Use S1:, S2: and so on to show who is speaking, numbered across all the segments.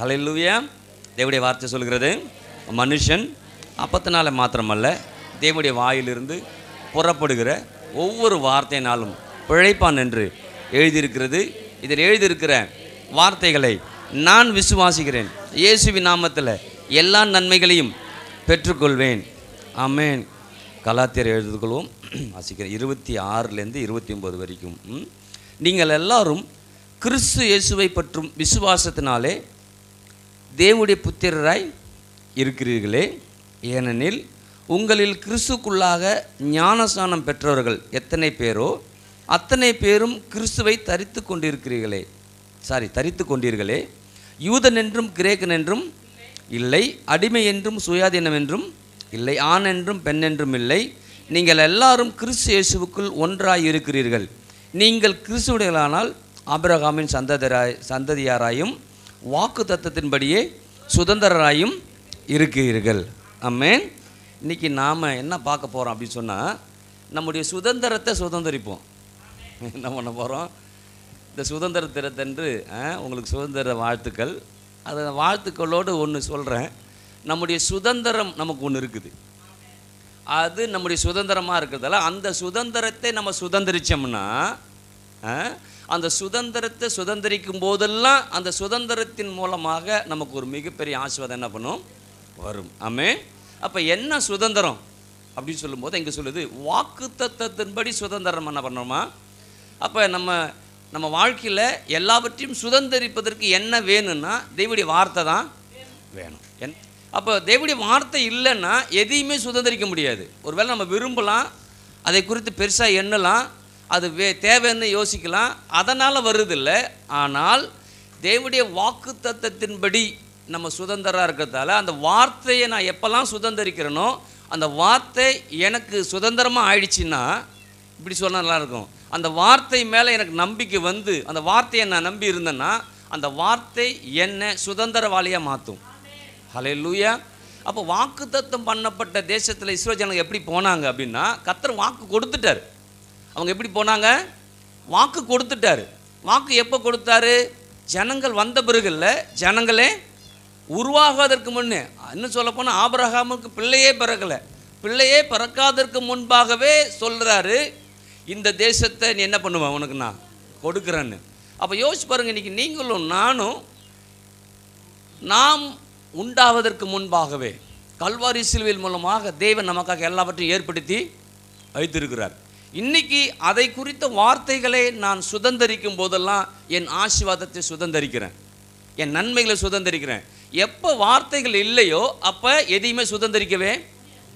S1: hallelujah தேவடைய வார்த்தை சொல்கிறது மனுஷன் அப்பத்தினால மாத்திரமல்ல தேவடைய வாயிலிருந்து புறப்படுகிற ஒவ்வொரு வார்த்தையினாலும் பிழைப்பான் என்று எழுதியிருக்கிறது இதில் எழுதியிருக்கிற வார்த்தைகளை நான் விசுவாசிக்கிறேன் இயேசுவி நாமத்தில் எல்லா நன்மைகளையும் பெற்றுக்கொள்வேன் ஆமேன் கலாத்தியர் எழுதுகளும் வாசிக்கிறேன் இருபத்தி ஆறுலேருந்து இருபத்தி ஒம்பது வரைக்கும் நீங்கள் எல்லாரும் கிறிஸ்து இயேசுவை பற்றும் விசுவாசத்தினாலே தேவுடைய புத்திரராய் இருக்கிறீர்களே ஏனெனில் உங்களில் கிறிஸ்துக்குள்ளாக ஞானஸ்தானம் பெற்றவர்கள் எத்தனை பேரோ அத்தனை பேரும் கிறிஸ்துவை தரித்து கொண்டிருக்கிறீர்களே சாரி தரித்து கொண்டீர்களே யூதன் என்றும் கிரேக்கன் என்றும் இல்லை அடிமை என்றும் சுயாதீனம் என்றும் இல்லை ஆண் என்றும் பெண் என்றும் இல்லை நீங்கள் எல்லாரும் கிறிஸ்து இயேசுவுக்குள் ஒன்றாய் இருக்கிறீர்கள் நீங்கள் கிறிஸ்துவர்களானால் ஆபிரகாமின் சந்ததியராய் சந்ததியாராயும் வாக்கு தத்துவத்தின்படியே சுதந்திரராயும் இருக்கிறீர்கள் அம்மேன் இன்றைக்கி நாம் என்ன பார்க்க போகிறோம் அப்படின்னு சொன்னால் நம்முடைய சுதந்திரத்தை சுதந்திரிப்போம் என்ன பண்ண போகிறோம் இந்த சுதந்திர தினத்தன்று உங்களுக்கு சுதந்திர வாழ்த்துக்கள் அதை வாழ்த்துக்களோடு ஒன்று சொல்கிறேன் நம்முடைய சுதந்திரம் நமக்கு ஒன்று இருக்குது அது நம்முடைய சுதந்திரமாக இருக்கிறதால அந்த சுதந்திரத்தை நம்ம சுதந்திரிச்சோம்னா அந்த சுதந்திரத்தை சுதந்திரிக்கும் போதெல்லாம் அந்த சுதந்திரத்தின் மூலமாக நமக்கு ஒரு மிகப்பெரிய ஆசிர்வாதம் என்ன பண்ணும் வரும் ஆமே அப்போ என்ன சுதந்திரம் அப்படின்னு சொல்லும்போது இங்கே சொல்லுது வாக்கு தத்தத்தின்படி சுதந்திரம் என்ன பண்ணுறோமா அப்போ நம்ம நம்ம வாழ்க்கையில் எல்லாவற்றையும் சுதந்திரிப்பதற்கு என்ன வேணும்னா தேவடைய வார்த்தை தான் வேணும் என் அப்போ தேவடைய வார்த்தை இல்லைன்னா எதையுமே சுதந்திரிக்க முடியாது ஒருவேளை நம்ம விரும்பலாம் அதை குறித்து பெருசாக எண்ணலாம் அது வே தேவைன்னு யோசிக்கலாம் அதனால் வருதில்லை ஆனால் தேவனுடைய வாக்கு தத்தத்தின்படி நம்ம சுதந்திராக இருக்கிறதால அந்த வார்த்தையை நான் எப்போல்லாம் சுதந்திரிக்கிறேனோ அந்த வார்த்தை எனக்கு சுதந்திரமாக ஆயிடுச்சுன்னா இப்படி சொன்ன நல்லாயிருக்கும் அந்த வார்த்தை மேலே எனக்கு நம்பிக்கை வந்து அந்த வார்த்தையை நான் நம்பி இருந்தேன்னா அந்த வார்த்தை என்னை சுதந்திரவாளியாக மாற்றும் ஹலே லூயா அப்போ வாக்கு தத்துவம் பண்ணப்பட்ட தேசத்தில் இஸ்ரோ ஜனங்க எப்படி போனாங்க அப்படின்னா கத்தர் வாக்கு கொடுத்துட்டார் அவங்க எப்படி போனாங்க வாக்கு கொடுத்துட்டாரு வாக்கு எப்போ கொடுத்தாரு ஜனங்கள் வந்த பிறகுல ஜனங்களே உருவாகாதற்கு முன்னே இன்னும் சொல்லப்போனால் ஆபரகாமுக்கு பிள்ளையே பிறக்கலை பிள்ளையே பிறக்காதற்கு முன்பாகவே சொல்கிறாரு இந்த தேசத்தை நீ என்ன பண்ணுவேன் உனக்கு நான் கொடுக்குறேன்னு அப்போ யோசிச்சு பாருங்கள் இன்றைக்கி நீங்களும் நானும் நாம் உண்டாவதற்கு முன்பாகவே கல்வாரி சிலுவையில் மூலமாக தேவன் நமக்காக எல்லாவற்றையும் ஏற்படுத்தி வைத்திருக்கிறார் இன்னைக்கு அதை குறித்த வார்த்தைகளை நான் சுதந்திரிக்கும் போதெல்லாம் என் ஆசிர்வாதத்தை சுதந்திரிக்கிறேன் என் நன்மைகளை சுதந்திரிக்கிறேன் எப்போ வார்த்தைகள் இல்லையோ அப்போ எதையுமே சுதந்திரிக்கவே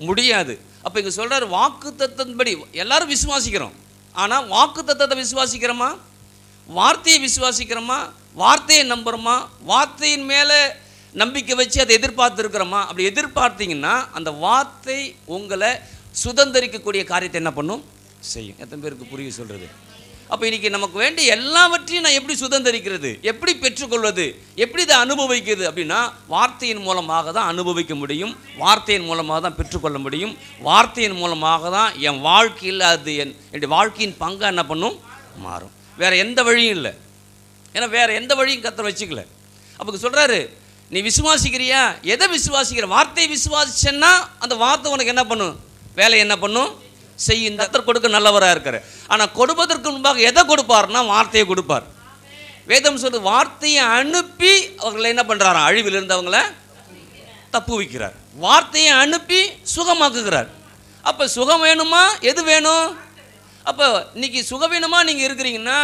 S1: முடியாது அப்போ இங்கே சொல்கிறார் வாக்கு தத்தன்படி எல்லாரும் விசுவாசிக்கிறோம் ஆனால் வாக்கு தத்தத்தை விசுவாசிக்கிறோமா வார்த்தையை விசுவாசிக்கிறோமா வார்த்தையை நம்புகிறோமா வார்த்தையின் மேலே நம்பிக்கை வச்சு அதை எதிர்பார்த்துருக்குறோமா அப்படி எதிர்பார்த்தீங்கன்னா அந்த வார்த்தை உங்களை சுதந்திரிக்கக்கூடிய காரியத்தை என்ன பண்ணும் செய்யும் எத்தனை பேருக்கு புரிய சொல்கிறது அப்போ இன்றைக்கி நமக்கு வேண்டிய எல்லாவற்றையும் நான் எப்படி சுதந்திரிக்கிறது எப்படி பெற்றுக்கொள்வது எப்படி இதை அனுபவிக்கிறது அப்படின்னா வார்த்தையின் மூலமாக தான் அனுபவிக்க முடியும் வார்த்தையின் மூலமாக தான் பெற்றுக்கொள்ள முடியும் வார்த்தையின் மூலமாக தான் என் வாழ்க்கையில் அது என் என்னுடைய வாழ்க்கையின் பங்காக என்ன பண்ணும் மாறும் வேறு எந்த வழியும் இல்லை ஏன்னா வேறு எந்த வழியும் கத்த வச்சுக்கல அப்போ சொல்கிறாரு நீ விசுவாசிக்கிறியா எதை விசுவாசிக்கிற வார்த்தையை விசுவாசிச்சேன்னா அந்த வார்த்தை உனக்கு என்ன பண்ணும் வேலை என்ன பண்ணும் செய் இந்த கத்தர் கொடுக்க நல்லவராக இருக்கார் ஆனால் கொடுப்பதற்கு முன்பாக எதை கொடுப்பார்னா வார்த்தையை கொடுப்பார் வேதம் சொல்லு வார்த்தையை அனுப்பி அவர்களை என்ன பண்ணுறாராம் அழிவிலிருந்து அவங்கள தப்பு வைக்கிறார் வார்த்தையை அனுப்பி சுகமாக்குகிறார் அப்போ சுகம் வேணுமா எது வேணும் அப்போ இன்னைக்கு சுகம் வேணுமா நீங்கள் இருக்கிறீங்கன்னா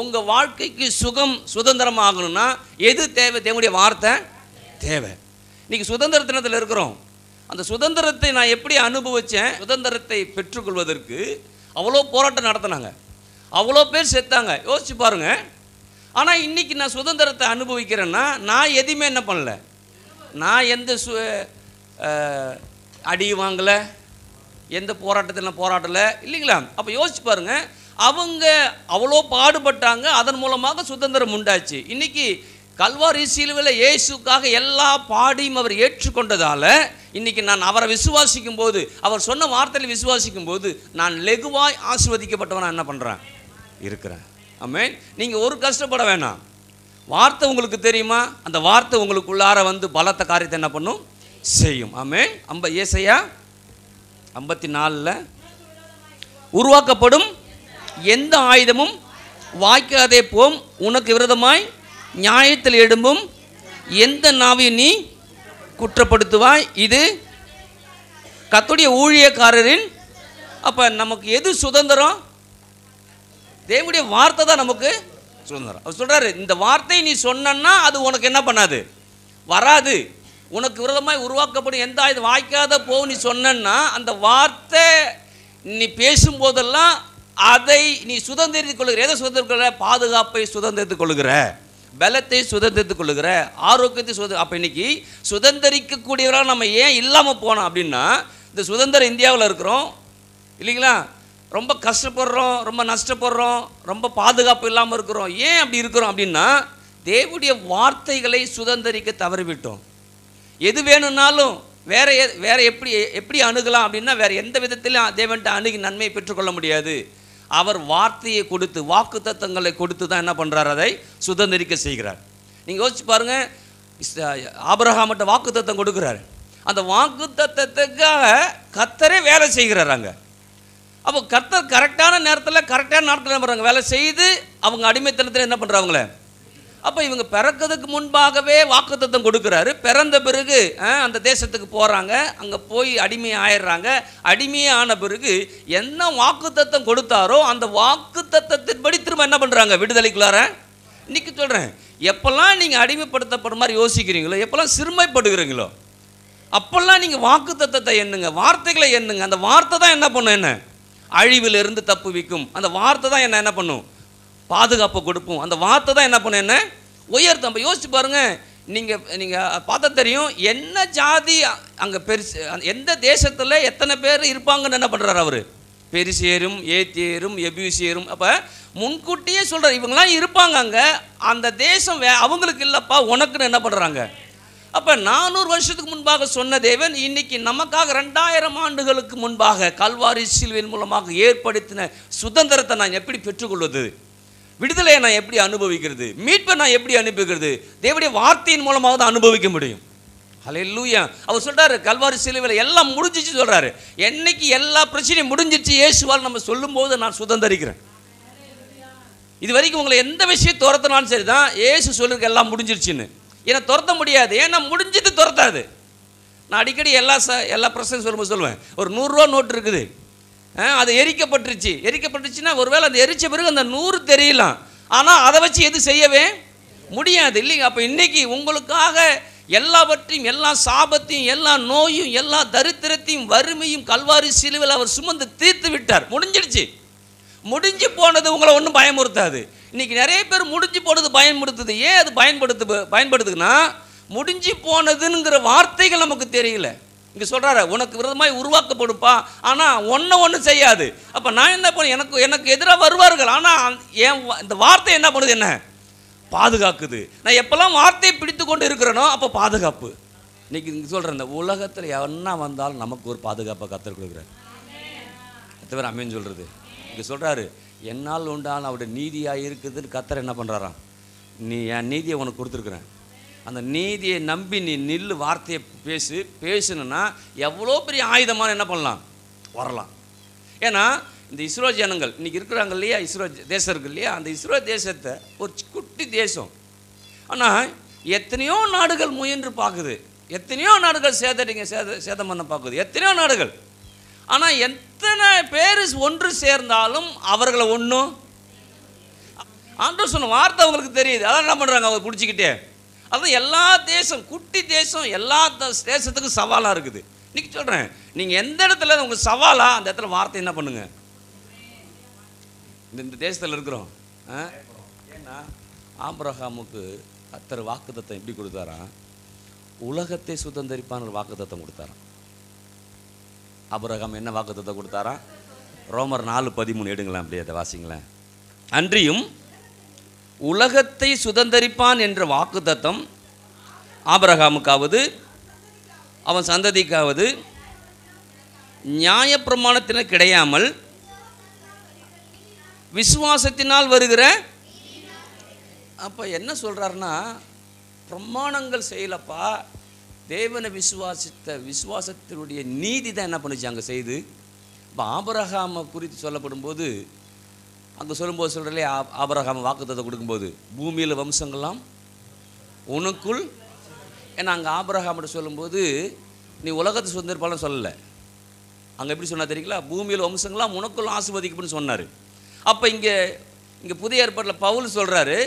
S1: உங்கள் வாழ்க்கைக்கு சுகம் சுதந்திரமாகணும்னா எது தேவை தேவையுடைய வார்த்தை தேவை இன்றைக்கி சுதந்திர தினத்தில் இருக்கிறோம் அந்த சுதந்திரத்தை நான் எப்படி அனுபவித்தேன் சுதந்திரத்தை பெற்றுக்கொள்வதற்கு அவ்வளோ போராட்டம் நடத்தினாங்க அவ்வளோ பேர் செத்தாங்க யோசிச்சு பாருங்கள் ஆனால் இன்றைக்கி நான் சுதந்திரத்தை அனுபவிக்கிறேன்னா நான் எதையுமே என்ன பண்ணல நான் எந்த சு அடி வாங்கலை எந்த போராட்டத்தில் நான் போராட்டலை இல்லைங்களா அப்போ யோசிச்சு பாருங்கள் அவங்க அவ்வளோ பாடுபட்டாங்க அதன் மூலமாக சுதந்திரம் உண்டாச்சு இன்றைக்கி கல்வாரி சிலுவையில் இயேசுக்காக எல்லா பாடியும் அவர் ஏற்றுக்கொண்டதால் இன்றைக்கி நான் அவரை விசுவாசிக்கும் போது அவர் சொன்ன வார்த்தையில் விசுவாசிக்கும் போது நான் லெகுவாய் ஆசிர்வதிக்கப்பட்டவன் என்ன பண்ணுறேன் இருக்கிறேன் ஆமே நீங்கள் ஒரு கஷ்டப்பட வேணாம் வார்த்தை உங்களுக்கு தெரியுமா அந்த வார்த்தை உங்களுக்கு உள்ளார வந்து பலத்த காரியத்தை என்ன பண்ணும் செய்யும் ஆமே அம்ப ஏசையா ஐம்பத்தி நாலில் உருவாக்கப்படும் எந்த ஆயுதமும் வாய்க்காதே போம் உனக்கு விரதமாய் நியாயத்தில் எடும்பும் எந்த நாவையும் நீ குற்றப்படுத்துவாய் இது கத்துடைய ஊழியக்காரரின் அப்போ நமக்கு எது சுதந்திரம் தேவனுடைய வார்த்தை தான் நமக்கு சுதந்திரம் அவர் சொல்கிறாரு இந்த வார்த்தையை நீ சொன்னா அது உனக்கு என்ன பண்ணாது வராது உனக்கு விரதமாய் உருவாக்கப்படும் எந்த இது வாய்க்காத போ நீ சொன்னா அந்த வார்த்தை நீ பேசும்போதெல்லாம் அதை நீ சுதந்திரித்துக் கொள்கிற எதை சுதந்திரித்துக் பாதுகாப்பை சுதந்திரித்துக் கொள்கிற பலத்தை சுதந்திரத்துக் கொள்ளுகிற ஆரோக்கியத்தை சுத அப்போ இன்னைக்கு சுதந்திரிக்கக்கூடியவராக நம்ம ஏன் இல்லாமல் போனோம் அப்படின்னா இந்த சுதந்திர இந்தியாவில் இருக்கிறோம் இல்லைங்களா ரொம்ப கஷ்டப்படுறோம் ரொம்ப நஷ்டப்படுறோம் ரொம்ப பாதுகாப்பு இல்லாமல் இருக்கிறோம் ஏன் அப்படி இருக்கிறோம் அப்படின்னா தேவனுடைய வார்த்தைகளை சுதந்திரிக்க தவறிவிட்டோம் எது வேணும்னாலும் வேற வேற எப்படி எப்படி அணுகலாம் அப்படின்னா வேற எந்த விதத்திலும் தேவன்ட்ட அணுகி நன்மையை பெற்றுக்கொள்ள முடியாது அவர் வார்த்தையை கொடுத்து வாக்கு தத்தங்களை கொடுத்து தான் என்ன பண்ணுறார் அதை சுதந்திரிக்க செய்கிறார் நீங்கள் யோசிச்சு பாருங்கள் ஆபரகாமட்ட வாக்கு தத்தம் கொடுக்குறாரு அந்த வாக்கு தத்தத்துக்காக கத்தரே வேலை செய்கிறாராங்க அப்போ கத்தர் கரெக்டான நேரத்தில் கரெக்டான நேரத்தில் என்ன பண்ணுறாங்க வேலை செய்து அவங்க அடிமைத்தனத்தில் என்ன பண்ணுறாங்களே அப்போ இவங்க பிறக்கிறதுக்கு முன்பாகவே வாக்குத்தத்தம் கொடுக்குறாரு பிறந்த பிறகு அந்த தேசத்துக்கு போகிறாங்க அங்கே போய் அடிமையை ஆயிடுறாங்க அடிமையே ஆன பிறகு என்ன வாக்குத்தத்தம் கொடுத்தாரோ அந்த வாக்குத்தத்தின்படி திரும்ப என்ன பண்ணுறாங்க விடுதலைக்குள்ளார இன்றைக்கி சொல்கிறேன் எப்போல்லாம் நீங்கள் அடிமைப்படுத்தப்படுற மாதிரி யோசிக்கிறீங்களோ எப்போல்லாம் சிறுமைப்படுகிறீங்களோ அப்போல்லாம் நீங்கள் வாக்குத்தத்தை எண்ணுங்க வார்த்தைகளை எண்ணுங்க அந்த வார்த்தை தான் என்ன பண்ணும் என்ன அழிவிலிருந்து தப்பு விக்கும் அந்த வார்த்தை தான் என்ன என்ன பண்ணும் பாதுகாப்பை கொடுப்போம் அந்த வார்த்தை தான் என்ன பண்ண என்ன உயர்த்தம் அப்போ யோசிச்சு பாருங்க நீங்கள் நீங்கள் பார்த்தா தெரியும் என்ன ஜாதி அங்கே பெருசு எந்த தேசத்தில் எத்தனை பேர் இருப்பாங்கன்னு என்ன பண்ணுறாரு அவர் பெரிசியரும் ஏத்தியரும் எபியூசியரும் அப்போ முன்கூட்டியே சொல்கிறார் இவங்களாம் இருப்பாங்க அங்கே அந்த தேசம் வே அவங்களுக்கு இல்லைப்பா உனக்குன்னு என்ன பண்ணுறாங்க அப்போ நானூறு வருஷத்துக்கு முன்பாக சொன்ன தேவன் இன்னைக்கு நமக்காக ரெண்டாயிரம் ஆண்டுகளுக்கு முன்பாக கல்வாரி சில்வின் மூலமாக ஏற்படுத்தின சுதந்திரத்தை நான் எப்படி பெற்றுக்கொள்வது விடுதலையை நான் எப்படி அனுபவிக்கிறது மீட்பை நான் எப்படி அனுபவிக்கிறது தேவடைய வார்த்தையின் மூலமாக தான் அனுபவிக்க முடியும் அலையல்லூயா அவர் சொல்கிறாரு கல்வாரி சிலுவையில் எல்லாம் முடிஞ்சிச்சு சொல்கிறாரு என்னைக்கு எல்லா பிரச்சனையும் முடிஞ்சிச்சு இயேசுவால் நம்ம சொல்லும்போது நான் சுதந்திரிக்கிறேன் இது வரைக்கும் உங்களை எந்த விஷயம் துரத்தினாலும் சரி தான் ஏசு சொல்லுறது எல்லாம் முடிஞ்சிருச்சுன்னு ஏன்னா துரத்த முடியாது ஏன்னா முடிஞ்சது துரத்தாது நான் அடிக்கடி எல்லா ச எல்லா பிரச்சனையும் சொல்லும்போது சொல்லுவேன் ஒரு நூறுரூவா நோட்டு இருக்குது அது எரிக்கப்பட்டுருச்சு எரிக்கப்பட்டுருச்சுன்னா ஒருவேளை அந்த எரிச்ச பிறகு அந்த நூறு தெரியலாம் ஆனால் அதை வச்சு எது செய்யவே முடியாது இல்லைங்க அப்போ இன்றைக்கி உங்களுக்காக எல்லாவற்றையும் எல்லா சாபத்தையும் எல்லா நோயும் எல்லா தரித்திரத்தையும் வறுமையும் கல்வாரி சிலுவில் அவர் சுமந்து தீர்த்து விட்டார் முடிஞ்சிடுச்சு முடிஞ்சு போனது உங்களை ஒன்றும் பயமுறுத்தாது இன்றைக்கி நிறைய பேர் முடிஞ்சு போனது பயன்படுத்துது ஏன் அது பயன்படுத்து பயன்படுத்துக்குன்னா முடிஞ்சு போனதுங்கிற வார்த்தைகள் நமக்கு தெரியல இங்கே சொல்கிறாரு உனக்கு விரதமாய் உருவாக்கப்படுப்பா ஆனால் ஒன்றை ஒன்று செய்யாது அப்போ நான் என்ன பண்ண எனக்கு எனக்கு எதிராக வருவார்கள் ஆனால் என் இந்த வார்த்தை என்ன பண்ணுது என்ன பாதுகாக்குது நான் எப்போல்லாம் வார்த்தையை பிடித்து கொண்டு இருக்கிறேனோ அப்போ பாதுகாப்பு இன்றைக்கி இங்கே சொல்கிறேன் இந்த உலகத்தில் என்ன வந்தாலும் நமக்கு ஒரு பாதுகாப்பை கற்றுக் கொடுக்குறேன் எத்தனை பேர் சொல்கிறது இங்கே சொல்கிறாரு என்னால் உண்டான அவருடைய நீதியாக இருக்குதுன்னு கத்தர் என்ன பண்ணுறாராம் நீ என் நீதியை உனக்கு கொடுத்துருக்குறேன் அந்த நீதியை நம்பி நீ நில்லு வார்த்தையை பேசு பேசுனா எவ்வளோ பெரிய ஆயுதமான என்ன பண்ணலாம் வரலாம் ஏன்னா இந்த இஸ்ரோ ஜனங்கள் இன்றைக்கி இருக்கிறாங்க இல்லையா இஸ்ரோ தேசம் இருக்கு இல்லையா அந்த இஸ்ரோ தேசத்தை ஒரு குட்டி தேசம் ஆனால் எத்தனையோ நாடுகள் முயன்று பார்க்குது எத்தனையோ நாடுகள் சேதடிங்க சேத சேதம் பண்ண பார்க்குது எத்தனையோ நாடுகள் ஆனால் எத்தனை பேர் ஒன்று சேர்ந்தாலும் அவர்களை ஒன்றும் ஆண்டு சொன்ன வார்த்தை அவங்களுக்கு தெரியுது அதான் என்ன பண்ணுறாங்க அவங்க பிடிச்சிக்கிட்டே அதுதான் எல்லா தேசம் குட்டி தேசம் எல்லா தேசத்துக்கும் சவாலாக இருக்குது இன்றைக்கி சொல்கிறேன் நீங்கள் எந்த இடத்துல உங்கள் சவாலாக அந்த இடத்துல வார்த்தை என்ன பண்ணுங்கள் இந்த இந்த தேசத்தில் இருக்கிறோம் ஏன்னா ஆப்ரஹாமுக்கு அத்தர் தத்தம் எப்படி கொடுத்தாராம் உலகத்தை சுதந்திரிப்பான தத்தம் கொடுத்தாராம் அப்ரஹாம் என்ன தத்தம் கொடுத்தாராம் ரோமர் நாலு பதிமூணு எடுங்களேன் அப்படியே அதை வாசிங்களேன் அன்றியும் உலகத்தை சுதந்தரிப்பான் என்ற வாக்குத்தத்தம் ஆபரகாமுக்காவது அவன் சந்ததிக்காவது நியாயப்பிரமாணத்தின கிடையாமல் விசுவாசத்தினால் வருகிற அப்போ என்ன சொல்கிறாருன்னா பிரமாணங்கள் செய்யலப்பா தேவனை விசுவாசித்த விசுவாசத்தினுடைய நீதி தான் என்ன பண்ணுச்சு அங்கே செய்து இப்போ ஆபரகாமை குறித்து சொல்லப்படும் போது அங்கே சொல்லும்போது சொல்கிறே ஆபரகாம வாக்குத்தத்தை கொடுக்கும்போது பூமியில் வம்சங்கள்லாம் உனக்குள் ஏன்னா அங்கே ஆபரகாமிட்ட சொல்லும்போது நீ உலகத்தை சுதந்திரப்பாலும் சொல்லலை அங்கே எப்படி சொன்னால் தெரியுங்களா பூமியில் வம்சங்கள்லாம் உனக்குள் ஆசிர்வதிக்கப்புன்னு சொன்னார் அப்போ இங்கே இங்கே புதிய ஏற்பாட்டில் பவுல் சொல்கிறாரு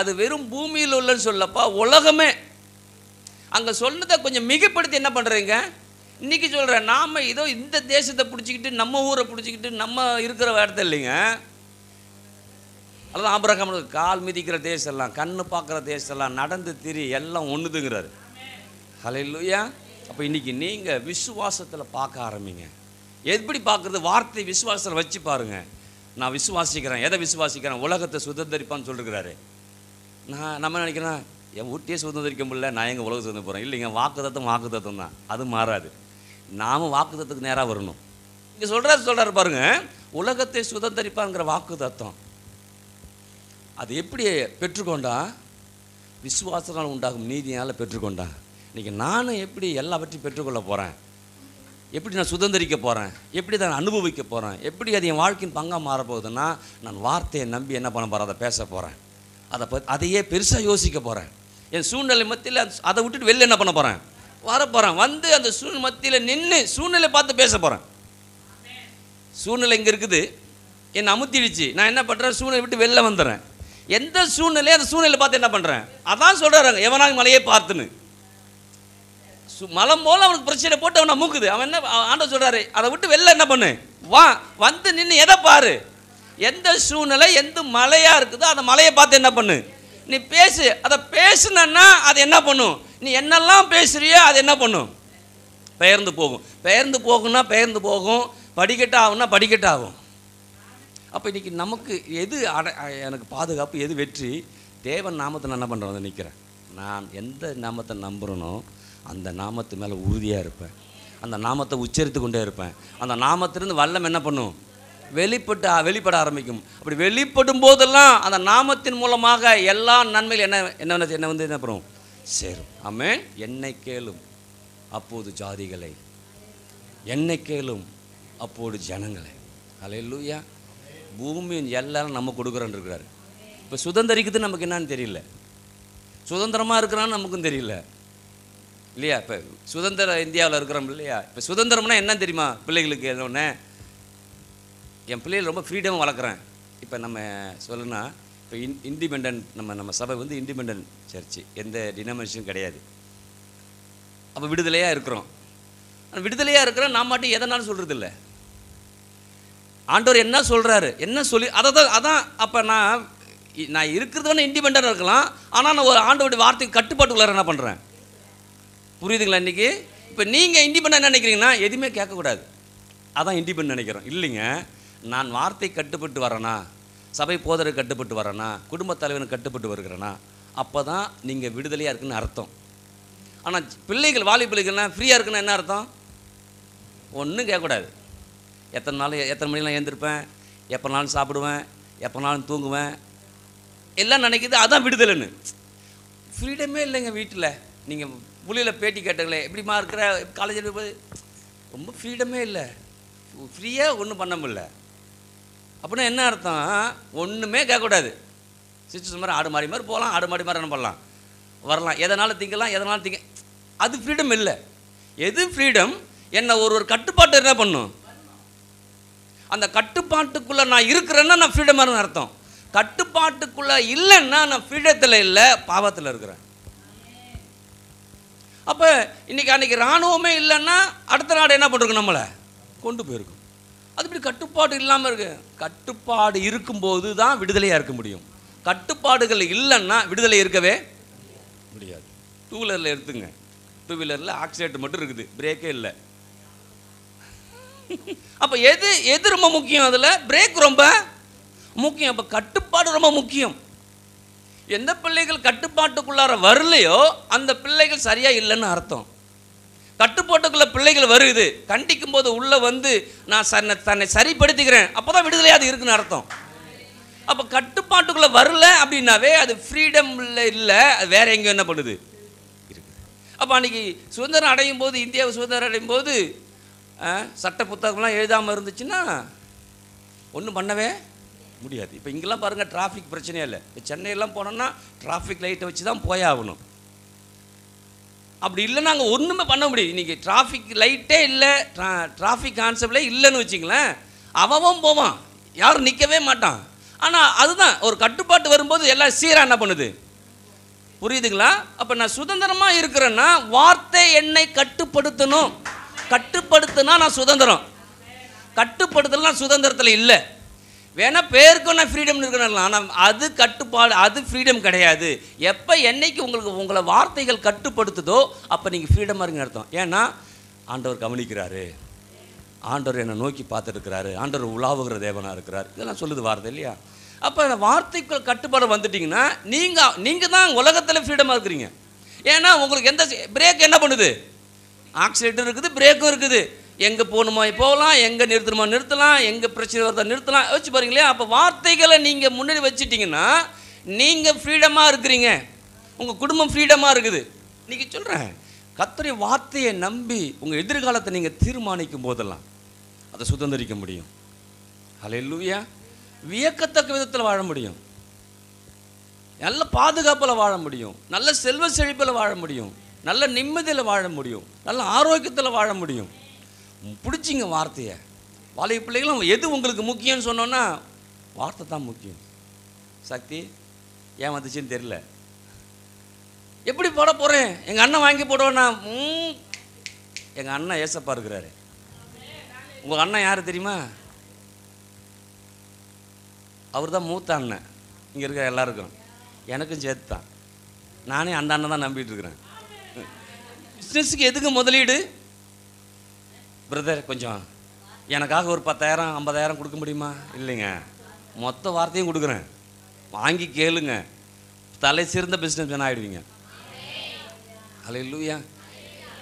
S1: அது வெறும் பூமியில் உள்ளன்னு சொல்லப்பா உலகமே அங்கே சொன்னதை கொஞ்சம் மிகப்படுத்தி என்ன பண்ணுறீங்க இன்றைக்கி சொல்கிறேன் நாம் இதோ இந்த தேசத்தை பிடிச்சிக்கிட்டு நம்ம ஊரை பிடிச்சிக்கிட்டு நம்ம இருக்கிற இடத்த இல்லைங்க அல்லது ஆபிரகாமனுக்கு கால் மிதிக்கிற தேசம் எல்லாம் கண்ணு பார்க்குற தேசம் எல்லாம் நடந்து திரி எல்லாம் ஒன்றுதுங்கிறாரு ஹலையிலுயா அப்போ இன்றைக்கி நீங்கள் விசுவாசத்தில் பார்க்க ஆரம்பிங்க எப்படி பார்க்குறது வார்த்தை விசுவாசத்தில் வச்சு பாருங்கள் நான் விசுவாசிக்கிறேன் எதை விசுவாசிக்கிறேன் உலகத்தை சுதந்திரிப்பான்னு சொல்லிருக்கிறாரு நான் நம்ம நினைக்கிறேன் என் ஊட்டியே சுதந்திரிக்க முடியல நான் எங்கள் உலகத்தை சுதந்திர போகிறேன் இல்லைங்க வாக்கு தத்துவம் வாக்கு தத்துவம் தான் அது மாறாது நாமும் வாக்கு நேராக வரணும் இங்கே சொல்கிறாரு சொல்கிறாரு பாருங்கள் உலகத்தை சுதந்திரிப்பாங்கிற வாக்கு தத்துவம் அது எப்படி பெற்றுக்கொண்டா விசுவாசனால் உண்டாகும் நீதியால் பெற்றுக்கொண்டா இன்றைக்கி நானும் எப்படி எல்லாவற்றையும் பெற்றுக்கொள்ள போகிறேன் எப்படி நான் சுதந்திரிக்க போகிறேன் எப்படி நான் அனுபவிக்க போகிறேன் எப்படி அது என் வாழ்க்கையின் பங்காக மாறப்போகுதுன்னா நான் வார்த்தையை நம்பி என்ன பண்ண போகிறேன் அதை பேச போகிறேன் அதை ப அதையே பெருசாக யோசிக்க போகிறேன் என் சூழ்நிலை மத்தியில் அதை விட்டுட்டு வெளில என்ன பண்ண போகிறேன் வரப்போகிறேன் வந்து அந்த சூழ்நிலை மத்தியில் நின்று சூழ்நிலை பார்த்து பேச போகிறேன் சூழ்நிலை இங்கே இருக்குது என்னை அமுத்திடுச்சு நான் என்ன பண்ணுறேன் சூழ்நிலை விட்டு வெளில வந்துடுறேன் எந்த சூழ்நிலையை அந்த சூழ்நிலை பார்த்து என்ன பண்ணுறேன் அதான் சொல்கிறாங்க எவனாங்க மலையை பார்த்துன்னு மலம் போல் அவனுக்கு பிரச்சனை போட்டு அவனை மூக்குது அவன் என்ன ஆண்ட சொல்கிறாரு அதை விட்டு வெளில என்ன பண்ணு வா வந்து நின்று எதை பாரு எந்த சூழ்நிலை எந்த மலையாக இருக்குதோ அந்த மலையை பார்த்து என்ன பண்ணு நீ பேசு அதை பேசுனன்னா அது என்ன பண்ணும் நீ என்னெல்லாம் பேசுகிறியோ அது என்ன பண்ணும் பெயர்ந்து போகும் பெயர்ந்து போகும்னா பெயர்ந்து போகும் படிக்கட்டாகும்னா படிக்கட்டாகும் அப்போ இன்றைக்கி நமக்கு எது அட எனக்கு பாதுகாப்பு எது வெற்றி தேவன் நாமத்தை நான் என்ன பண்ணுறேன் நிற்கிறேன் நான் எந்த நாமத்தை நம்புகிறனோ அந்த நாமத்து மேலே உறுதியாக இருப்பேன் அந்த நாமத்தை உச்சரித்து கொண்டே இருப்பேன் அந்த நாமத்திலேருந்து வல்லம் என்ன பண்ணும் வெளிப்பட்டு வெளிப்பட ஆரம்பிக்கும் அப்படி வெளிப்படும் போதெல்லாம் அந்த நாமத்தின் மூலமாக எல்லா நன்மையில் என்ன என்ன என்ன வந்து என்ன பண்ணுவோம் சேரும் ஆமே என்னை கேளும் அப்போது ஜாதிகளை என்னை கேளும் அப்போது ஜனங்களை அலையிலூயா பூமி எல்லாரும் நம்ம கொடுக்குறோன்னு இருக்கிறாரு இப்போ சுதந்திரிக்குது நமக்கு என்னான்னு தெரியல சுதந்திரமாக இருக்கிறான்னு நமக்கும் தெரியல இல்லையா இப்போ சுதந்திர இந்தியாவில் இருக்கிறோம் இல்லையா இப்போ சுதந்திரம்னா என்ன தெரியுமா பிள்ளைகளுக்கு என்னொன்னே என் பிள்ளைகள் ரொம்ப ஃப்ரீடம் வளர்க்குறேன் இப்போ நம்ம சொல்லணும்னா இப்போ இன் இண்டிபெண்ட் நம்ம நம்ம சபை வந்து இண்டிபெண்ட் சர்ச்சு எந்த டினாமினேஷனும் கிடையாது அப்போ விடுதலையாக இருக்கிறோம் விடுதலையாக இருக்கிறோம் நான் மட்டும் எதனாலும் சொல்கிறது இல்லை ஆண்டவர் என்ன சொல்கிறாரு என்ன சொல்லி அதை தான் அதான் அப்போ நான் நான் இருக்கிறது வந்து இண்டிபெண்ட்டாக இருக்கலாம் ஆனால் நான் ஒரு ஆண்டோடைய வார்த்தைக்கு கட்டுப்பாட்டுக்குள்ளார என்ன பண்ணுறேன் புரியுதுங்களா இன்றைக்கி இப்போ நீங்கள் இண்டிபெண்டாக நினைக்கிறீங்கன்னா எதுவுமே கேட்கக்கூடாது அதான் இண்டிபெண்ட் நினைக்கிறோம் இல்லைங்க நான் வார்த்தை கட்டுப்பட்டு வரேனா சபை போதருக்கு கட்டுப்பட்டு வரேனா குடும்பத் தலைவனுக்கு கட்டுப்பட்டு வருகிறேனா அப்போ தான் நீங்கள் விடுதலையாக இருக்குன்னு அர்த்தம் ஆனால் பிள்ளைகள் வாலி ஃப்ரீயாக இருக்குன்னு என்ன அர்த்தம் ஒன்றும் கேட்கக்கூடாது எத்தனை நாள் எத்தனை மணிலாம் எழுந்திருப்பேன் எப்போனாலும் சாப்பிடுவேன் எப்போ எப்போனாலும் தூங்குவேன் எல்லாம் நினைக்கிது அதான் விடுதலைன்னு ஃப்ரீடமே இல்லைங்க வீட்டில் நீங்கள் புள்ளியில் பேட்டி கேட்டங்களே எப்படிமா இருக்கிற காலேஜில் போய் ரொம்ப ஃப்ரீடமே இல்லை ஃப்ரீயாக ஒன்றும் பண்ண முடியல அப்படின்னா என்ன அர்த்தம் ஒன்றுமே கேட்கக்கூடாது சிச்சுவேஷன் மாதிரி ஆடு மாறி மாதிரி போகலாம் ஆடு மாடி மாதிரி என்ன பண்ணலாம் வரலாம் எதனாலும் திங்கலாம் எதனால் திங்க அது ஃப்ரீடம் இல்லை எது ஃப்ரீடம் என்ன ஒரு ஒரு கட்டுப்பாட்டு என்ன பண்ணும் அந்த கட்டுப்பாட்டுக்குள்ளே நான் இருக்கிறேன்னா நான் ஃப்ரீடமாக அர்த்தம் கட்டுப்பாட்டுக்குள்ளே இல்லைன்னா நான் ஃப்ரீடத்தில் இல்லை பாவத்தில் இருக்கிறேன் அப்போ இன்றைக்கி அன்றைக்கி இராணுவமே இல்லைன்னா அடுத்த நாடு என்ன பண்ணுறோம் நம்மளை கொண்டு போயிருக்கும் அது இப்படி கட்டுப்பாடு இல்லாமல் இருக்கு கட்டுப்பாடு இருக்கும்போது தான் விடுதலையாக இருக்க முடியும் கட்டுப்பாடுகள் இல்லைன்னா விடுதலை இருக்கவே முடியாது டூ வீலரில் எடுத்துங்க டூ வீலரில் ஆக்சிடென்ட் மட்டும் இருக்குது பிரேக்கே இல்லை அப்போ எது எது ரொம்ப முக்கியம் அதில் பிரேக் ரொம்ப முக்கியம் அப்போ கட்டுப்பாடு ரொம்ப முக்கியம் எந்த பிள்ளைகள் கட்டுப்பாட்டுக்குள்ளார வரலையோ அந்த பிள்ளைகள் சரியாக இல்லைன்னு அர்த்தம் கட்டுப்பாட்டுக்குள்ள பிள்ளைகள் வருது கண்டிக்கும் போது உள்ளே வந்து நான் ச தன்னை சரிப்படுத்திக்கிறேன் அப்போ தான் விடுதலையாக இருக்குன்னு அர்த்தம் அப்போ கட்டுப்பாட்டுக்குள்ளே வரல அப்படின்னாவே அது ஃப்ரீடம் இல்லை இல்லை அது வேற எங்கேயும் என்ன பண்ணுது அப்போ அன்றைக்கி சுதந்திரம் அடையும் போது இந்தியாவை சுதந்திரம் அடையும் போது சட்ட புத்தகம்லாம் எழுதாமல் இருந்துச்சுன்னா ஒன்றும் பண்ணவே முடியாது இப்போ இங்கெல்லாம் பாருங்கள் டிராஃபிக் பிரச்சனையே இல்லை இப்போ சென்னையெல்லாம் போனோம்னா டிராஃபிக் லைட்டை வச்சு தான் போயாகணும் அப்படி இல்லைன்னா அங்கே ஒன்றுமே பண்ண முடியாது இன்றைக்கி டிராஃபிக் லைட்டே இல்லை ட்ரா டிராஃபிக் கான்செப்டே இல்லைன்னு வச்சிங்களேன் அவன் போவான் யாரும் நிற்கவே மாட்டான் ஆனால் அதுதான் ஒரு கட்டுப்பாட்டு வரும்போது எல்லாம் சீராக என்ன பண்ணுது புரியுதுங்களா அப்போ நான் சுதந்திரமாக இருக்கிறேன்னா வார்த்தை என்னை கட்டுப்படுத்தணும் கட்டுப்படுத்தினா நான் சுதந்திரம் கட்டுப்படுத்தலாம் சுதந்திரத்தில் இல்லை வேணால் பேருக்கு நான் ஃப்ரீடம் இருக்கணும் ஆனால் அது கட்டுப்பாடு அது ஃப்ரீடம் கிடையாது எப்போ என்னைக்கு உங்களுக்கு உங்களை வார்த்தைகள் கட்டுப்படுத்துதோ அப்போ நீங்கள் ஃப்ரீடமாக இருங்க அர்த்தம் ஏன்னா ஆண்டவர் கவனிக்கிறாரு ஆண்டவர் என்னை நோக்கி பார்த்துருக்கிறாரு ஆண்டவர் உலாவுகிற தேவனாக இருக்கிறார் இதெல்லாம் சொல்லுது வார்த்தை இல்லையா அப்போ அந்த வார்த்தைக்குள் கட்டுப்பாடு வந்துட்டிங்கன்னா நீங்கள் நீங்கள் தான் உலகத்தில் ஃப்ரீடமாக இருக்கிறீங்க ஏன்னா உங்களுக்கு எந்த பிரேக் என்ன பண்ணுது ஆக்சிடென்ட் இருக்குது பிரேக்கும் இருக்குது எங்கே போகணுமா போகலாம் எங்கே நிறுத்தணுமா நிறுத்தலாம் எங்கே பிரச்சனை வருதா நிறுத்தலாம் வச்சு பாருங்களேன் அப்போ வார்த்தைகளை நீங்கள் முன்னாடி வச்சுட்டிங்கன்னா நீங்கள் ஃப்ரீடமாக இருக்கிறீங்க உங்கள் குடும்பம் ஃப்ரீடமாக இருக்குது நீங்கள் சொல்கிறேன் கத்தரை வார்த்தையை நம்பி உங்கள் எதிர்காலத்தை நீங்கள் தீர்மானிக்கும் போதெல்லாம் அதை சுதந்திரிக்க முடியும் அலையிலூயா வியக்கத்தக்க விதத்தில் வாழ முடியும் நல்ல பாதுகாப்பில் வாழ முடியும் நல்ல செல்வ செழிப்பில் வாழ முடியும் நல்ல நிம்மதியில் வாழ முடியும் நல்ல ஆரோக்கியத்தில் வாழ முடியும் பிடிச்சிங்க வார்த்தையை வாழை பிள்ளைகளும் எது உங்களுக்கு முக்கியம்னு சொன்னோன்னா வார்த்தை தான் முக்கியம் சக்தி ஏன் வந்துச்சுன்னு தெரியல எப்படி போட போகிறேன் எங்கள் அண்ணன் வாங்கி போடுவேன்னா எங்கள் அண்ணன் ஏசப்பா இருக்கிறாரு உங்கள் அண்ணன் யார் தெரியுமா அவர் தான் மூத்த அண்ணன் இங்கே இருக்கிற எல்லாருக்கும் எனக்கும் சேர்த்து தான் நானே அந்த அண்ணன் தான் நம்பிகிட்டு இருக்கிறேன் பிஸ்னஸுக்கு எதுக்கு முதலீடு பிரதர் கொஞ்சம் எனக்காக ஒரு பத்தாயிரம் ஐம்பதாயிரம் கொடுக்க முடியுமா இல்லைங்க மொத்த வார்த்தையும் கொடுக்குறேன் வாங்கி கேளுங்க தலை சிறந்த பிஸ்னஸ் மேன் ஆகிடுவீங்க அலை இல்லையா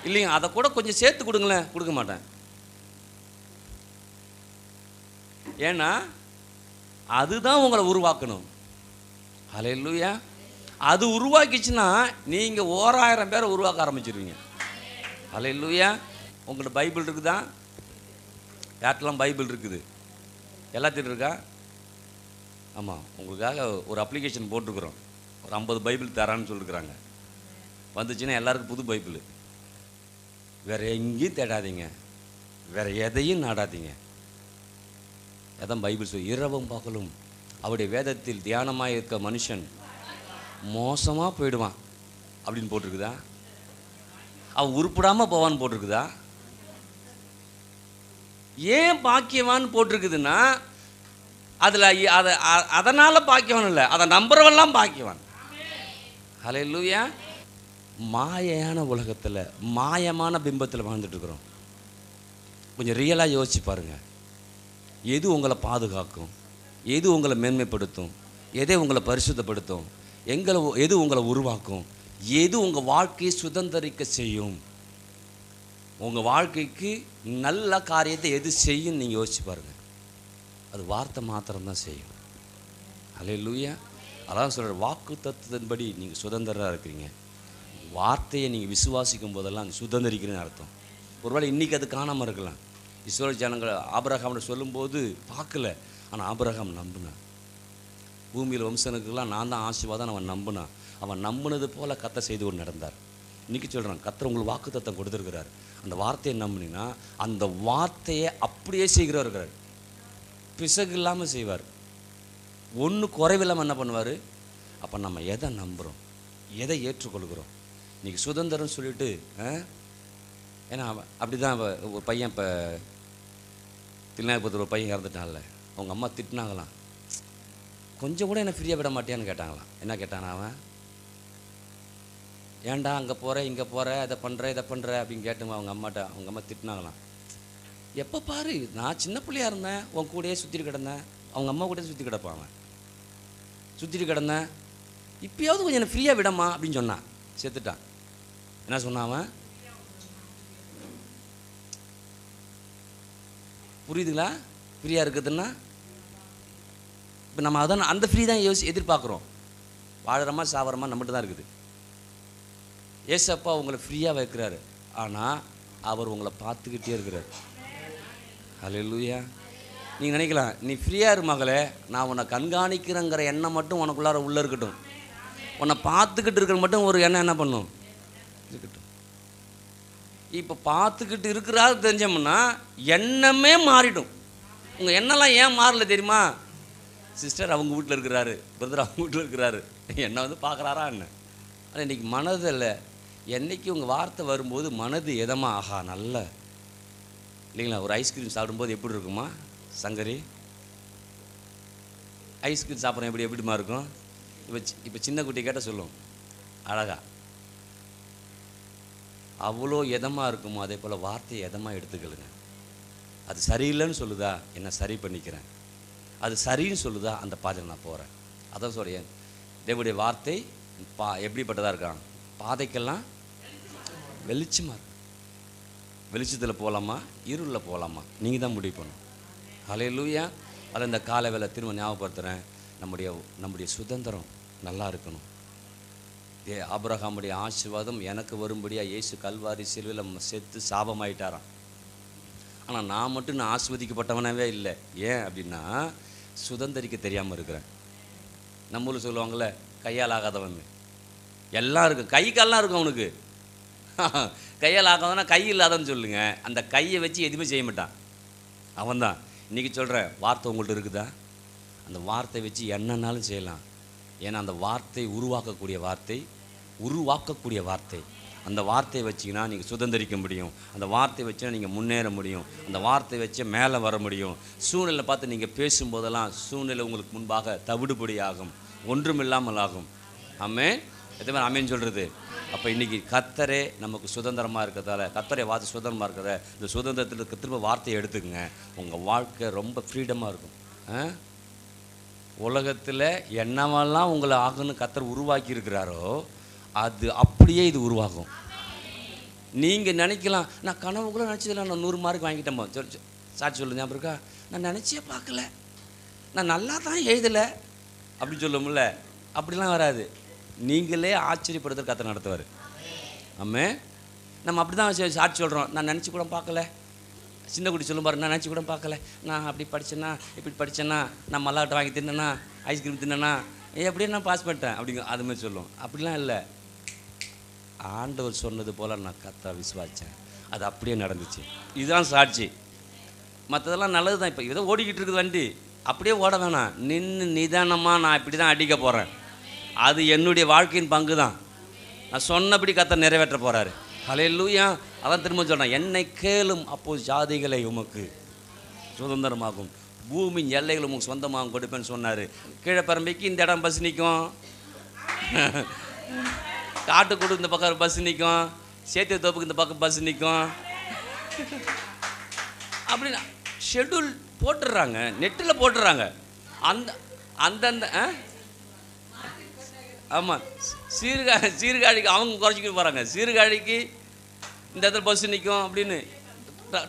S1: இல்லைங்க அதை கூட கொஞ்சம் சேர்த்து கொடுங்களேன் கொடுக்க மாட்டேன் ஏன்னா அதுதான் உங்களை உருவாக்கணும் அலை இல்லையா அது உருவாக்கிச்சுன்னா நீங்கள் ஓராயிரம் பேரை உருவாக்க ஆரம்பிச்சிருவீங்க அலை இல்லையா உங்கள்கிட்ட பைபிள் இருக்குதா யார்ட்டெலாம் பைபிள் இருக்குது எல்லாத்திட்டு இருக்கா ஆமாம் உங்களுக்காக ஒரு அப்ளிகேஷன் போட்டிருக்குறோம் ஒரு ஐம்பது பைபிள் தரான்னு சொல்லிருக்கிறாங்க வந்துச்சுன்னா எல்லாருக்கும் புது பைபிள் வேறு எங்கேயும் தேடாதீங்க வேறு எதையும் நாடாதீங்க அதான் பைபிள் சொல் இரவும் பகலும் அவருடைய வேதத்தில் தியானமாக இருக்க மனுஷன் மோசமாக போயிடுவான் அப்படின்னு போட்டிருக்குதா அவன் உருப்பிடாமல் போவான்னு போட்டிருக்குதா ஏன் பாக்கியவான்னு போட்டிருக்குதுன்னா அதில் அதை அதனால் பாக்கியவன் இல்லை அதை நம்புறவெல்லாம் பாக்கியவான் ஹலே லூயா மாயான உலகத்தில் மாயமான பிம்பத்தில் வாழ்ந்துட்டுருக்குறோம் கொஞ்சம் ரியலாக யோசிச்சு பாருங்கள் எது உங்களை பாதுகாக்கும் எது உங்களை மேன்மைப்படுத்தும் எதை உங்களை பரிசுத்தப்படுத்தும் எங்களை எது உங்களை உருவாக்கும் எது உங்கள் வாழ்க்கையை சுதந்திரிக்க செய்யும் உங்கள் வாழ்க்கைக்கு நல்ல காரியத்தை எது செய்யும் நீங்கள் யோசிச்சு பாருங்கள் அது வார்த்தை மாத்திரம்தான் செய்யும் அலே லூயா அதான் சொல்கிற வாக்கு தத்துவத்தின்படி நீங்கள் சுதந்திரராக இருக்கிறீங்க வார்த்தையை நீங்கள் விசுவாசிக்கும் போதெல்லாம் சுதந்திரிக்கிறேன்னு அர்த்தம் ஒருவேளை இன்றைக்கி அது காணாமல் இருக்கலாம் இஸ்ரோ ஜனங்கள் ஆபரகாம்னு சொல்லும்போது பார்க்கல ஆனால் ஆபரகாம் நம்பினான் பூமியில் வம்சனுக்கெல்லாம் நான் தான் ஆசீர்வாதம் அவன் நம்பினான் அவன் நம்பினது போல் கத்தை செய்து கொண்டு நடந்தார் இன்றைக்கி சொல்கிறான் கத்தர் உங்களுக்கு வாக்கு தத்தம் கொடுத்துருக்கிறார் அந்த வார்த்தையை நம்பினீங்கன்னா அந்த வார்த்தையை அப்படியே செய்கிறவர் இருக்கிறார் பிசகு இல்லாமல் செய்வார் ஒன்று குறைவில்லாமல் என்ன பண்ணுவார் அப்போ நம்ம எதை நம்புகிறோம் எதை ஏற்றுக்கொள்கிறோம் இன்றைக்கி சுதந்திரம் சொல்லிட்டு ஏன்னா அப்படி தான் ஒரு பையன் இப்போ திருநாயகபுரத்தில் ஒரு பையன் இறந்துட்டான்ல அவங்க அம்மா திட்டினாங்களாம் கொஞ்சம் கூட என்னை ஃப்ரீயாக விட மாட்டேன்னு கேட்டாங்களாம் என்ன கேட்டானா அவன் ஏண்டா அங்கே போகிற இங்கே போகிற அதை பண்ணுற இதை பண்ணுற அப்படின்னு கேட்டுங்க அவங்க அம்மாட்ட அவங்க அம்மா திட்டினாங்களாம் எப்போ பாரு நான் சின்ன பிள்ளையாக இருந்தேன் உன் கூடயே சுற்றிட்டு கிடந்தேன் அவங்க அம்மா கூடயே சுற்றி கிடப்பாங்க சுற்றிட்டு கிடந்தேன் இப்போயாவது கொஞ்சம் என்னை ஃப்ரீயாக விடமா அப்படின்னு சொன்னான் செத்துட்டான் என்ன சொன்னான் புரியுதுங்களா ஃப்ரீயாக இருக்குதுன்னா இப்போ நம்ம அதான் அந்த ஃப்ரீ தான் யோசி எதிர்பார்க்குறோம் வாழறமா சாவரமா நம்மகிட்ட தான் இருக்குது ஏசப்பா உங்களை ஃப்ரீயாக வைக்கிறாரு ஆனால் அவர் உங்களை பார்த்துக்கிட்டே இருக்கிறார் லூயா நீங்கள் நினைக்கலாம் நீ ஃப்ரீயாக இரு மகளே நான் உன்னை கண்காணிக்கிறேங்கிற எண்ணம் மட்டும் உனக்குள்ளார உள்ளே இருக்கட்டும் உன்னை பார்த்துக்கிட்டு இருக்கிற மட்டும் ஒரு எண்ணம் என்ன பண்ணும் இருக்கட்டும் இப்போ பார்த்துக்கிட்டு இருக்கிறாரு தெரிஞ்சோம்னா எண்ணமே மாறிடும் உங்கள் எண்ணெல்லாம் ஏன் மாறல தெரியுமா சிஸ்டர் அவங்க வீட்டில் இருக்கிறாரு பிரதர் அவங்க வீட்டில் இருக்கிறாரு என்னை வந்து பார்க்குறாரா என்ன ஆனால் இன்றைக்கி மனதில் என்றைக்கு உங்கள் வார்த்தை வரும்போது மனது எதமா ஆகா நல்ல இல்லைங்களா ஒரு ஐஸ்கிரீம் சாப்பிடும்போது எப்படி இருக்குமா சங்கரி ஐஸ்கிரீம் சாப்பிட்றோம் எப்படி எப்படிமா இருக்கும் இப்போ இப்போ சின்ன குட்டி கேட்டால் சொல்லும் அழகா அவ்வளோ எதமாக இருக்குமோ அதே போல் வார்த்தையை எதமாக எடுத்துக்கலுங்க அது சரியில்லைன்னு சொல்லுதா என்ன சரி பண்ணிக்கிறேன் அது சரின்னு சொல்லுதா அந்த பாதையில் நான் போகிறேன் அதான் சொல்கிறேன் தேவடைய வார்த்தை பா எப்படிப்பட்டதாக இருக்கான் பாதைக்கெல்லாம் வெளிச்சமாக இருக்கும் வெளிச்சத்தில் போகலாமா இருளில் போகலாமா நீங்கள் தான் முடிவு பண்ணணும் அலையிலூயா அதை இந்த காலை வேலை திரும்ப ஞாபகப்படுத்துகிறேன் நம்முடைய நம்முடைய சுதந்திரம் நல்லா இருக்கணும் ஏ ஆபரகாமுடைய ஆசீர்வாதம் எனக்கு வரும்படியாக இயேசு கல்வாரி சிலுவையில் செத்து சாபமாயிட்டாராம் ஆனால் நான் மட்டும் நான் ஆஸ்வதிக்கப்பட்டவனவே இல்லை ஏன் அப்படின்னா சுதந்திரிக்க தெரியாமல் இருக்கிறேன் நம்மளும் சொல்லுவாங்கள்ல கையால் ஆகாதவன் எல்லாம் இருக்கும் கை கால்லாம் இருக்கும் அவனுக்கு கையால் ஆக்காதன்னா கை இல்லாதன்னு சொல்லுங்கள் அந்த கையை வச்சு எதுவுமே செய்ய மாட்டான் அவன் தான் இன்றைக்கி சொல்கிற வார்த்தை உங்கள்கிட்ட இருக்குதா அந்த வார்த்தை வச்சு என்னன்னாலும் செய்யலாம் ஏன்னா அந்த வார்த்தை உருவாக்கக்கூடிய வார்த்தை உருவாக்கக்கூடிய வார்த்தை அந்த வார்த்தையை வச்சிங்கன்னா நீங்கள் சுதந்திரிக்க முடியும் அந்த வார்த்தை வச்சால் நீங்கள் முன்னேற முடியும் அந்த வார்த்தை வச்சு மேலே வர முடியும் சூழ்நிலை பார்த்து நீங்கள் பேசும்போதெல்லாம் சூழ்நிலை உங்களுக்கு முன்பாக தவிடுபடி ஆகும் ஒன்றுமில்லாமல் ஆகும் ஆமே எத்தனை பேர் அமேன்னு சொல்கிறது அப்போ இன்றைக்கி கத்தரே நமக்கு சுதந்திரமாக இருக்கிறதால கத்தரை வார்த்தை சுதந்திரமாக இருக்கிறத இந்த சுதந்திரத்தில் திரும்ப வார்த்தையை எடுத்துக்கங்க உங்கள் வாழ்க்கை ரொம்ப ஃப்ரீடமாக இருக்கும் உலகத்தில் என்னவெல்லாம் உங்களை ஆகணும்னு கத்தர் உருவாக்கி இருக்கிறாரோ அது அப்படியே இது உருவாகும் நீங்கள் நினைக்கலாம் நான் கனவுக்குள்ளே நினச்சதில்ல நான் நூறு மார்க் வாங்கிட்டேன் சொல்லி சாட்சி சொல்லுங்க அப்புறம் இருக்கா நான் நினச்சியே பார்க்கல நான் நல்லா தான் எழுதலை அப்படின்னு சொல்லும்ல அப்படிலாம் வராது நீங்களே ஆச்சரியப்படுத்துகிற கத்தை நடத்துவார் அம்மே நம்ம அப்படி தான் சாட்சி சொல்கிறோம் நான் நினச்சி கூட பார்க்கல சின்ன குடி சொல்லும் பாரு நான் நினச்சி கூட பார்க்கல நான் அப்படி படித்தேன்னா இப்படி படித்தேன்னா நான் மல்லாட்டை வாங்கி தின்னேன்னா ஐஸ்கிரீம் தின்னேன்னா ஏ எப்படியே நான் பாஸ் பண்ணிட்டேன் அப்படிங்க அது மாதிரி சொல்லுவோம் அப்படிலாம் இல்லை ஆண்டவர் சொன்னது போல் நான் கத்தா விசுவாச்சேன் அது அப்படியே நடந்துச்சு இதுதான் சாட்சி மற்றதெல்லாம் நல்லது தான் இப்போ ஏதோ ஓடிக்கிட்டு இருக்குது வண்டி அப்படியே ஓட வேணாம் நின்று நிதானமாக நான் இப்படி தான் அடிக்க போகிறேன் அது என்னுடைய வாழ்க்கையின் பங்கு தான் நான் சொன்னபடி கத்த நிறைவேற்ற போகிறாரு ஹலையிலூயா அதான் திரும்ப சொல்கிறேன் என்னை கேளும் அப்போது ஜாதிகளை உமக்கு சுதந்திரமாகும் பூமியின் எல்லைகள் உங்களுக்கு சொந்தமாக கொடுப்பேன்னு சொன்னார் கீழே பரம்பிக்கு இந்த இடம் பஸ் நிற்கும் காட்டுக்கூடு இந்த பக்கம் பஸ் நிற்கும் சேத்திய தோப்புக்கு இந்த பக்கம் பஸ் நிற்கும் அப்படின்னு ஷெட்யூல் போட்டுடுறாங்க நெட்டில் போட்டுடுறாங்க அந்த அந்தந்த ஆமாம் சீர்கா சீர்காழிக்கு அவங்க குறைச்சிக்கிட்டு போகிறாங்க சீர்காழிக்கு இந்த இடத்துல பஸ் நிற்கும் அப்படின்னு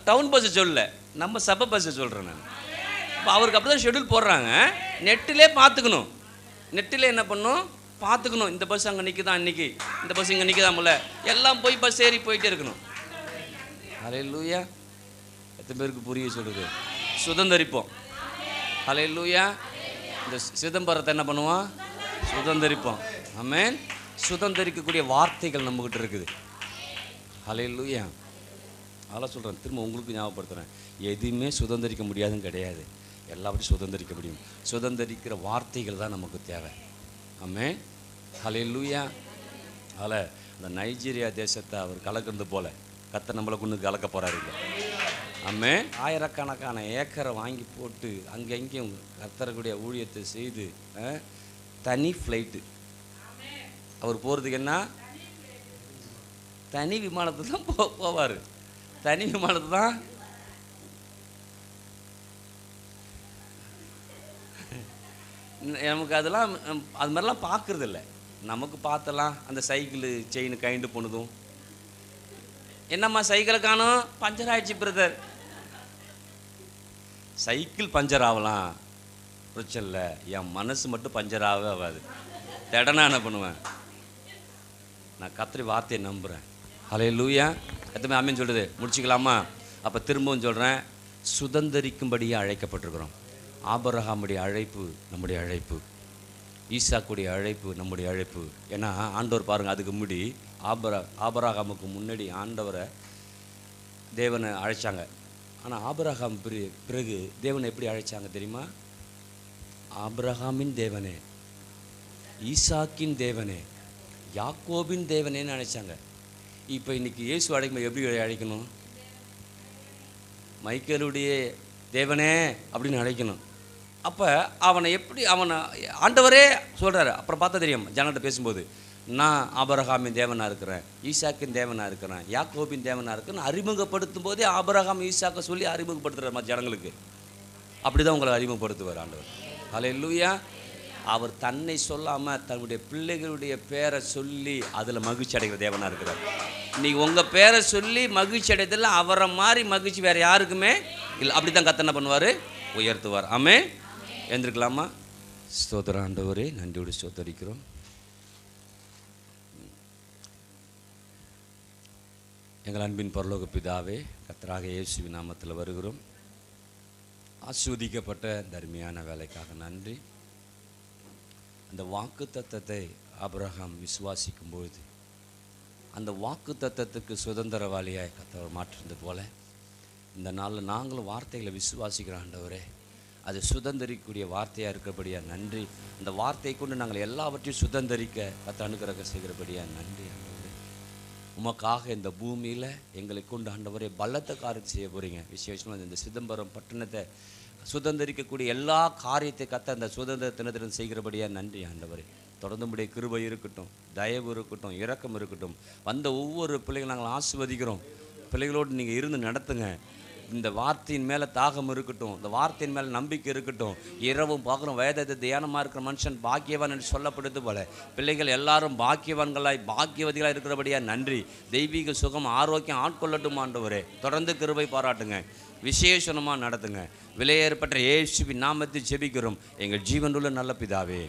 S1: டவுன் பஸ்ஸை சொல்லல நம்ம சப்ப பஸ்ஸை சொல்கிறேன் நான் இப்போ அவருக்கு அப்படி தான் ஷெடியூல் போடுறாங்க நெட்டிலே பார்த்துக்கணும் நெட்டில் என்ன பண்ணும் பார்த்துக்கணும் இந்த பஸ் அங்கே நிற்குதான் இன்றைக்கி இந்த பஸ் இங்கே நிற்குதாமில்ல எல்லாம் போய் பஸ் ஏறி போயிட்டே இருக்கணும் அலை லூயா எத்தனை பேருக்கு புரிய சொல்லுது சுதந்திரிப்போம் அலை லூயா இந்த சிதம்பரத்தை என்ன பண்ணுவான் சுதந்திரிப்போம் ஆமேன் சுதந்திரிக்கக்கூடிய வார்த்தைகள் நம்மக்கிட்ட இருக்குது ஹலையிலூயா அதெல்லாம் சொல்கிறேன் திரும்ப உங்களுக்கு ஞாபகப்படுத்துகிறேன் எதுவுமே சுதந்திரிக்க முடியாதுன்னு கிடையாது எல்லாவற்றையும் சுதந்திரிக்க முடியும் சுதந்திரிக்கிற வார்த்தைகள் தான் நமக்கு தேவை ஆமே ஹலையிலூயா அதில் அந்த நைஜீரியா தேசத்தை அவர் கலக்கிறது போல் கத்தை நம்மளை கொண்டு கலக்க போகிறாருங்க ஆமே ஆயிரக்கணக்கான ஏக்கரை வாங்கி போட்டு அங்கங்கேயும் கத்தரக்கூடிய ஊழியத்தை செய்து தனி ஃப்ளைட்டு அவர் போகிறதுக்கு என்ன தனி விமானத்தை தான் போ போவார் தனி விமானத்தை தான் நமக்கு அதெல்லாம் அது மாதிரிலாம் பார்க்குறதில்ல நமக்கு பார்த்தலாம் அந்த சைக்கிள் செயின் கைண்டு போனதும் என்னம்மா சைக்கிளை காணும் பஞ்சர் ஆயிடுச்சு பிரதர் சைக்கிள் பஞ்சர் ஆகலாம் பிரச்சனை இல்லை என் மனசு மட்டும் பஞ்சராகவே ஆகாது திடனா என்ன பண்ணுவேன் நான் கத்திரி வார்த்தையை நம்புகிறேன் ஹலே லூயா எத்தனை அம்மின்னு சொல்கிறது முடிச்சுக்கலாமா அப்போ திரும்பவும் சொல்கிறேன் சுதந்திரிக்கும்படியே அழைக்கப்பட்டிருக்கிறோம் ஆபரகாமுடைய அழைப்பு நம்முடைய அழைப்பு ஈசாக்குடைய அழைப்பு நம்முடைய அழைப்பு ஏன்னா ஆண்டவர் பாருங்கள் அதுக்கு முன்னாடி ஆபர ஆபரகாமுக்கு முன்னாடி ஆண்டவரை தேவனை அழைச்சாங்க ஆனால் ஆபரகாம் பிறகு தேவனை எப்படி அழைச்சாங்க தெரியுமா ஆப்ரஹாமின் தேவனே ஈசாக்கின் தேவனே யாக்கோபின் தேவனேன்னு நினச்சாங்க இப்போ இன்றைக்கி இயேசு அழைக்கும் எப்படி அழைக்கணும் மைக்கேலுடைய தேவனே அப்படின்னு அழைக்கணும் அப்போ அவனை எப்படி அவனை ஆண்டவரே சொல்கிறாரு அப்புறம் பார்த்தா தெரியும் ஜனங்கள்ட்ட பேசும்போது நான் ஆபரகாமின் தேவனாக இருக்கிறேன் ஈசாக்கின் தேவனாக இருக்கிறேன் யாக்கோபின் தேவனாக இருக்கிறேன் அறிமுகப்படுத்தும் போதே ஆபரகாம் ஈசாக்க சொல்லி அறிமுகப்படுத்துகிற மாதிரி ஜனங்களுக்கு அப்படி தான் உங்களை அறிமுகப்படுத்துவார் ஆண்டவர் ஹலே லூயா அவர் தன்னை சொல்லாமல் தன்னுடைய பிள்ளைகளுடைய பேரை சொல்லி அதில் மகிழ்ச்சி அடைகிற தேவனாக இருக்கிறார் நீ உங்கள் பேரை சொல்லி மகிழ்ச்சி அடையதில் அவரை மாதிரி மகிழ்ச்சி வேறு யாருக்குமே இல்லை அப்படி தான் கத்தனை பண்ணுவார் உயர்த்துவார் ஆமே எழுந்திருக்கலாமா ஸ்தோத்திர ஆண்டவரே நன்றியோடு ஸ்தோத்தரிக்கிறோம் எங்கள் அன்பின் பரலோக பிதாவே கத்தராக இயேசுவி நாமத்தில் வருகிறோம் ஆஸ்வதிக்கப்பட்ட தர்மையான வேலைக்காக நன்றி அந்த வாக்கு தத்தத்தை அப்ரஹாம் விசுவாசிக்கும் பொழுது அந்த வாக்கு தத்தத்துக்கு சுதந்திரவாளியாக கத்தவர் மாற்றிருந்த போல் இந்த நாளில் நாங்களும் வார்த்தைகளை விசுவாசிக்கிறாண்டவரே அது சுதந்திரிக்கக்கூடிய வார்த்தையாக இருக்கிறபடியாக நன்றி அந்த வார்த்தையை கொண்டு நாங்கள் எல்லாவற்றையும் சுதந்திரிக்க கத்த அனுக்கிறக்க செய்கிறபடியாக நன்றி ஆண்டவர் உமக்காக இந்த பூமியில் எங்களை கொண்டு ஆண்டவரே பலத்தை காரியம் செய்ய போகிறீங்க விசேஷமாக இந்த சிதம்பரம் பட்டணத்தை சுதந்திரிக்கக்கூடிய எல்லா காரியத்தை கத்த அந்த சுதந்திர தினத்திலும் செய்கிறபடியாக நன்றி ஆண்டவரே தொடர்ந்து முடிய கிருபை இருக்கட்டும் தயவு இருக்கட்டும் இரக்கம் இருக்கட்டும் வந்த ஒவ்வொரு பிள்ளைகள் நாங்கள் ஆசிர்வதிக்கிறோம் பிள்ளைகளோடு நீங்கள் இருந்து நடத்துங்க இந்த வார்த்தையின் மேலே தாகம் இருக்கட்டும் இந்த வார்த்தையின் மேலே நம்பிக்கை இருக்கட்டும் இரவும் பார்க்குறோம் வயதத்தை தியானமாக இருக்கிற மனுஷன் பாக்கியவான் என்று சொல்லப்படுது போல பிள்ளைகள் எல்லாரும் பாக்கியவான்களாய் பாக்கியவதிகளாக இருக்கிறபடியாக நன்றி தெய்வீக சுகம் ஆரோக்கியம் ஆட்கொள்ளட்டும் ஆண்டவரே தொடர்ந்து கிருபை பாராட்டுங்க விசேஷமாக நடத்துங்க விலையேற்பட்ட ஏசுபி நாமத்தை ஜெபிக்கிறோம் எங்கள் ஜீவனுள்ள நல்ல பிதாவே